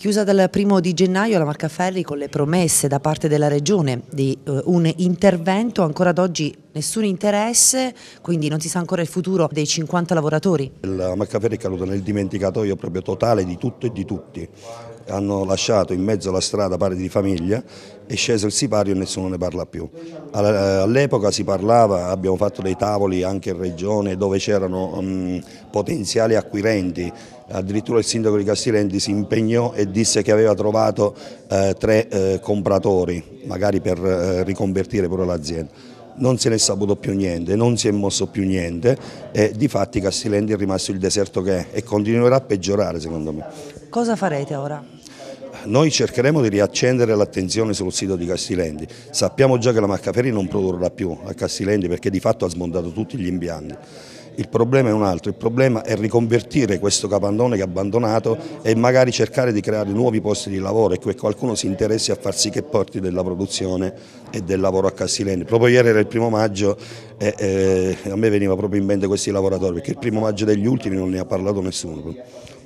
Chiusa dal primo di gennaio la Marcaferri con le promesse da parte della Regione di uh, un intervento, ancora ad oggi nessun interesse, quindi non si sa ancora il futuro dei 50 lavoratori. La Marcaferri è caduta nel dimenticatoio proprio totale di tutto e di tutti. Hanno lasciato in mezzo alla strada pari di famiglia, è sceso il sipario e nessuno ne parla più. Eh, all'epoca si parlava, abbiamo fatto dei tavoli anche in Regione dove c'erano um, potenziali acquirenti, addirittura il sindaco di Castilendi si impegnò e disse che aveva trovato eh, tre eh, compratori, magari per eh, riconvertire pure l'azienda. Non se ne è saputo più niente, non si è mosso più niente e di fatti Castilendi è rimasto il deserto che è e continuerà a peggiorare secondo me. Cosa farete ora? Noi cercheremo di riaccendere l'attenzione sul sito di Castilendi, sappiamo già che la Maccaferri non produrrà più a Castilendi perché di fatto ha smontato tutti gli impianti il problema è un altro, il problema è riconvertire questo capandone che è abbandonato e magari cercare di creare nuovi posti di lavoro e che qualcuno si interessi a far sì che porti della produzione e del lavoro a Castilene. Proprio ieri era il primo maggio e, e eh, a me veniva proprio in mente questi lavoratori perché il primo maggio degli ultimi non ne ha parlato nessuno.